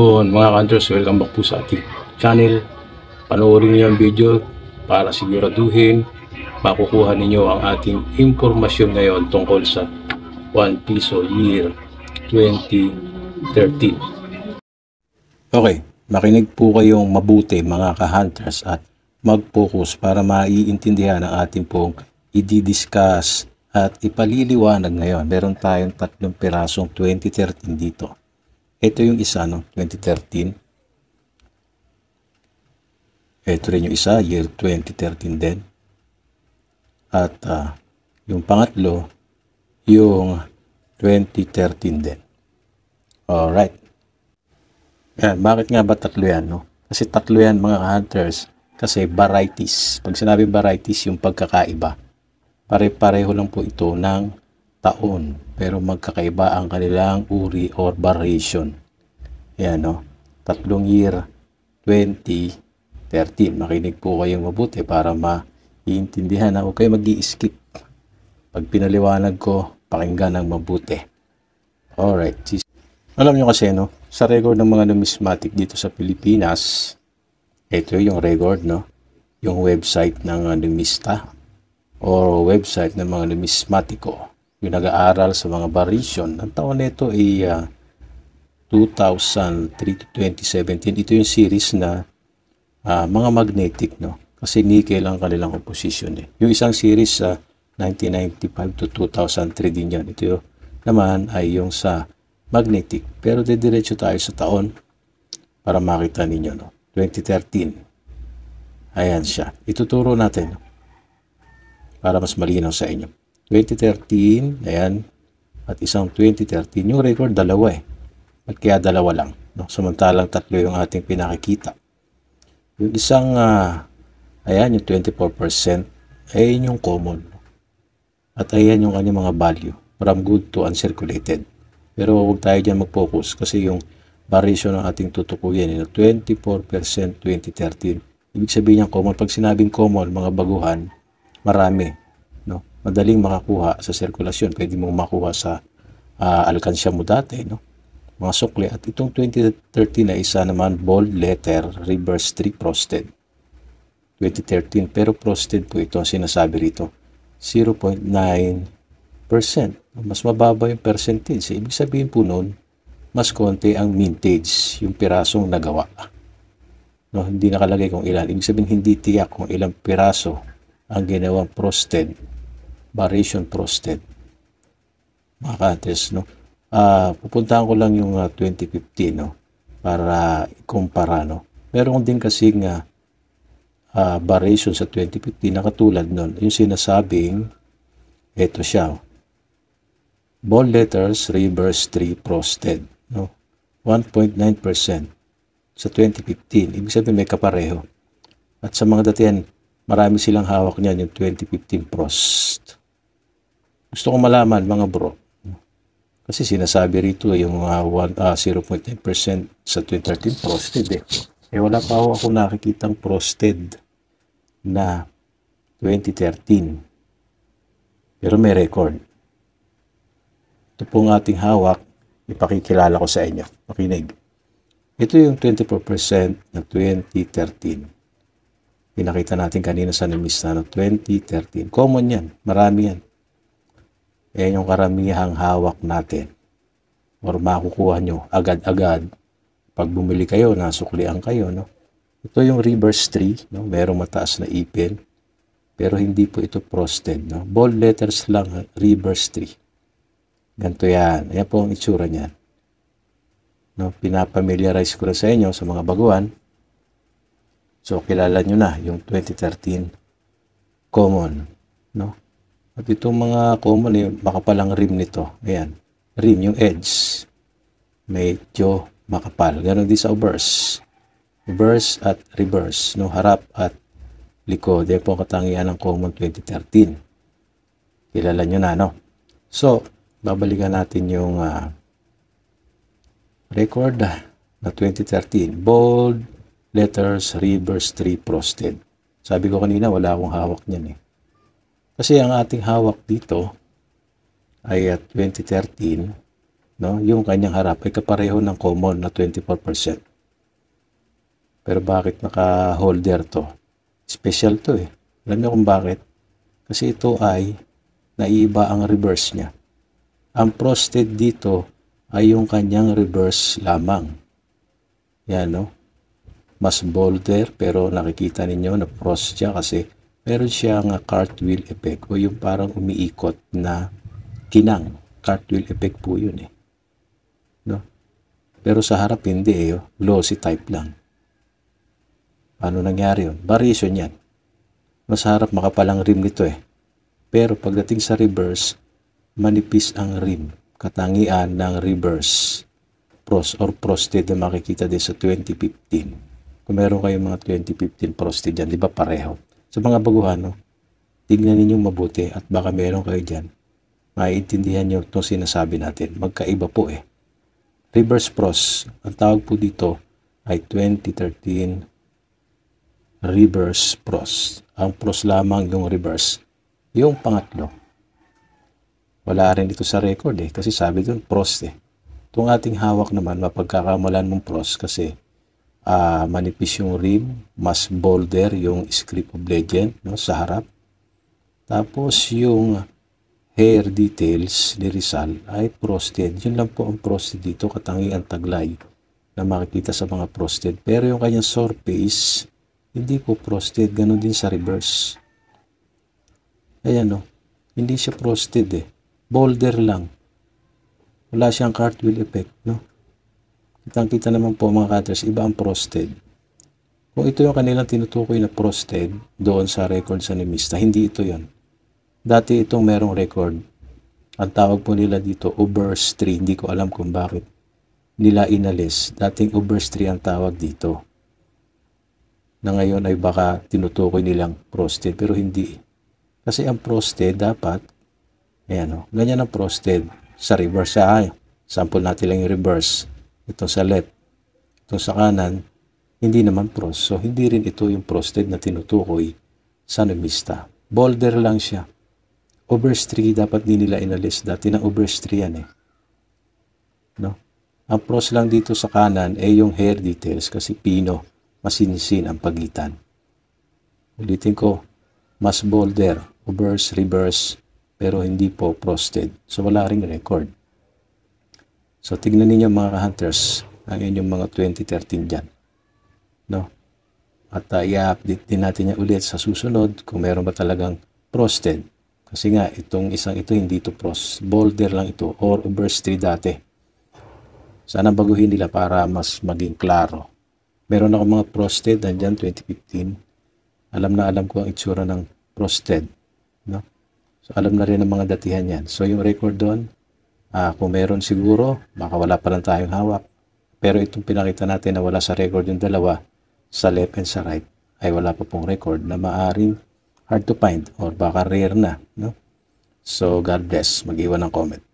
Yun, mga hunters, welcome back po sa ating channel. Panoorin niyo ang video para siguraduhin makukuha ninyo ang ating impormasyon ngayon tungkol sa 1 peso year 2013. Okay, makinig po kayong mabuti mga ka-hunters at mag-focus para maiintindihan ang ating pong i-discuss at ipaliliwanag ngayon. Meron tayong tatlong pirasong 2013 dito. Ito yung isa, no? 2013. Ito rin yung isa, year 2013 din. At uh, yung pangatlo, yung 2013 din. Alright. Yan, bakit nga ba tatlo yan, no? Kasi tatlo yan, mga hunters. Kasi varieties. Pag sinabi varieties, yung pagkakaiba. Pare-pareho lang po ito ng taon pero magkakaiba ang kanilang uri or variation. Ayan, no? Tatlong year 2013. Makinig po kayong mabuti para maiintindihan na huwag kayo mag skip Pag pinaliwanag ko, pakinggan ng mabuti. Alright. Alam nyo kasi, no? Sa record ng mga numismatic dito sa Pilipinas, ito yung record, no? Yung website ng ah, numista or website ng mga numismatiko yung nag-aaral sa mga variation, ang taon nito ay uh, ah, 2003 to 2017. Ito yung series na uh, mga magnetic, no? Kasi nickel ang kanilang opposition. eh. Yung isang series sa uh, 1995 to 2003 din yan. Ito naman ay yung sa magnetic. Pero dediretso tayo sa taon para makita ninyo, no? 2013. Ayan siya. Ituturo natin no? para mas malinaw sa inyo. 2013, ayan, at isang 2013. Yung record, dalawa eh. At kaya dalawa lang. No? Samantalang tatlo yung ating pinakikita. Yung isang, uh, ayan, yung 24%, ayan yung common. At ayan yung kanyang mga value from good to uncirculated. Pero huwag tayo dyan mag-focus kasi yung variation ng ating tutukuyin ay 24% 2013. Ibig sabihin niyan common. Pag sinabing common, mga baguhan, marami no? Madaling makakuha sa sirkulasyon. Pwede mong makuha sa uh, alkansya mo dati, no? Mga sukli. At itong 2013 na isa naman, bold letter, reverse streak frosted. 2013, pero frosted po ito ang sinasabi rito. 0.9%. Mas mababa yung percentage. Eh, ibig sabihin po noon, mas konti ang mintage, yung pirasong nagawa. No, hindi nakalagay kung ilan. Ibig sabihin, hindi tiyak kung ilang piraso ang ginawang frosted Variation Frosted. Mga kates, no? Uh, pupuntahan ko lang yung uh, ah, 2015, no? Para ikumpara, no? Meron din kasi uh, ah, uh, variation sa 2015 na katulad nun. Yung sinasabing, eto siya, oh. Ball letters reverse 3 frosted, no? 1.9% sa 2015. Ibig sabihin may kapareho. At sa mga datian, marami silang hawak niyan yung 2015 frost. Gusto ko malaman mga bro. Kasi sinasabi rito eh, yung uh, uh, 0.9% sa 2013 frosted eh. Eh wala pa ako, ako nakikitang frosted na 2013. Pero may record. Ito pong ating hawak, ipakikilala ko sa inyo. Pakinig. Ito yung 24% ng 2013 pinakita natin kanina sa namista ng 2013. Common yan. Marami yan. Yan yung karamihang hawak natin or makukuha nyo agad-agad pag bumili kayo, nasuklian kayo, no? Ito yung reverse tree, no? Merong mataas na ipin, pero hindi po ito frosted, no? Bold letters lang, reverse tree. Ganto yan. Ayan po ang itsura niyan. No? Pinapamiliarize ko na sa inyo sa mga baguhan. So, kilala nyo na yung 2013 common, no? At itong mga common, eh, makapal palang rim nito. Ayan. Rim, yung edge. Medyo makapal. Ganon din sa obverse. Reverse at reverse. No? Harap at likod. Yan po katangian ng common 2013. Kilala nyo na, no? So, babalikan natin yung uh, record na 2013. Bold letters reverse 3 frosted. Sabi ko kanina, wala akong hawak niyan eh. Kasi ang ating hawak dito ay at uh, 2013, no, yung kanyang harap ay kapareho ng common na 24%. Pero bakit naka-holder to? Special to eh. Alam niyo kung bakit? Kasi ito ay naiiba ang reverse niya. Ang prostate dito ay yung kanyang reverse lamang. Yan, no? Mas bolder pero nakikita ninyo na frost siya kasi meron siyang cartwheel effect o yung parang umiikot na kinang. Cartwheel effect po yun eh. No? Pero sa harap hindi eh. Oh. Glossy type lang. Ano nangyari yun? Variation yan. Mas harap makapalang rim nito eh. Pero pagdating sa reverse, manipis ang rim. Katangian ng reverse. Pros or prosted na makikita din sa 2015. Kung meron kayong mga 2015 prosted dyan, di ba pareho? Sa mga baguhano, tignan ninyong mabuti at baka meron kayo dyan. Maiintindihan nyo itong sinasabi natin. Magkaiba po eh. Reverse pros, ang tawag po dito ay 2013 reverse pros. Ang pros lamang yung reverse. Yung pangatlo, wala rin dito sa record eh kasi sabi doon pros eh. Itong ating hawak naman mapagkakamalan mong pros kasi uh, manipis yung rim, mas bolder yung script of legend no, sa harap. Tapos yung hair details ni Rizal ay frosted. Yun lang po ang frosted dito, katangi ang taglay na makikita sa mga frosted. Pero yung kanyang surface, hindi po frosted. Ganon din sa reverse. Ayan no. Hindi siya frosted eh. Bolder lang. Wala siyang cartwheel effect, no? Kitang-kita naman po mga cutters, iba ang prosted. Kung ito yung kanilang tinutukoy na prosted doon sa record sa nimista, hindi ito yon. Dati itong merong record. Ang tawag po nila dito, Uber's 3. Hindi ko alam kung bakit nila inalis. Dating Uber's 3 ang tawag dito. Na ngayon ay baka tinutukoy nilang prosted, pero hindi. Kasi ang prosted dapat, ayan o, oh, ganyan ang prosted. Sa reverse sa ah, ay. Sample natin lang yung reverse ito sa left, ito sa kanan, hindi naman pros. So, hindi rin ito yung prosted na tinutukoy sa numista. Boulder lang siya. Overstree, dapat din nila inalis. Dati na overstree yan eh. No? Ang pros lang dito sa kanan ay yung hair details kasi pino, masinsin ang pagitan. Ulitin ko, mas boulder, reverse, reverse, pero hindi po prosted. So wala ring record. So, tignan ninyo mga hunters ang inyong mga 2013 dyan. No? At uh, i-update din natin yan ulit sa susunod kung meron ba talagang frosted. Kasi nga, itong isang ito, hindi ito frost. Boulder lang ito or overstree dati. Sana baguhin nila para mas maging klaro. Meron ako mga frosted, dyan 2015. Alam na alam ko ang itsura ng frosted. No? So, alam na rin ang mga datihan yan. So, yung record doon, Uh, kung meron siguro, baka wala pa lang tayong hawak. Pero itong pinakita natin na wala sa record yung dalawa, sa left and sa right, ay wala pa pong record na maaring hard to find or baka rare na. No? So, God bless. Mag-iwan ng comment.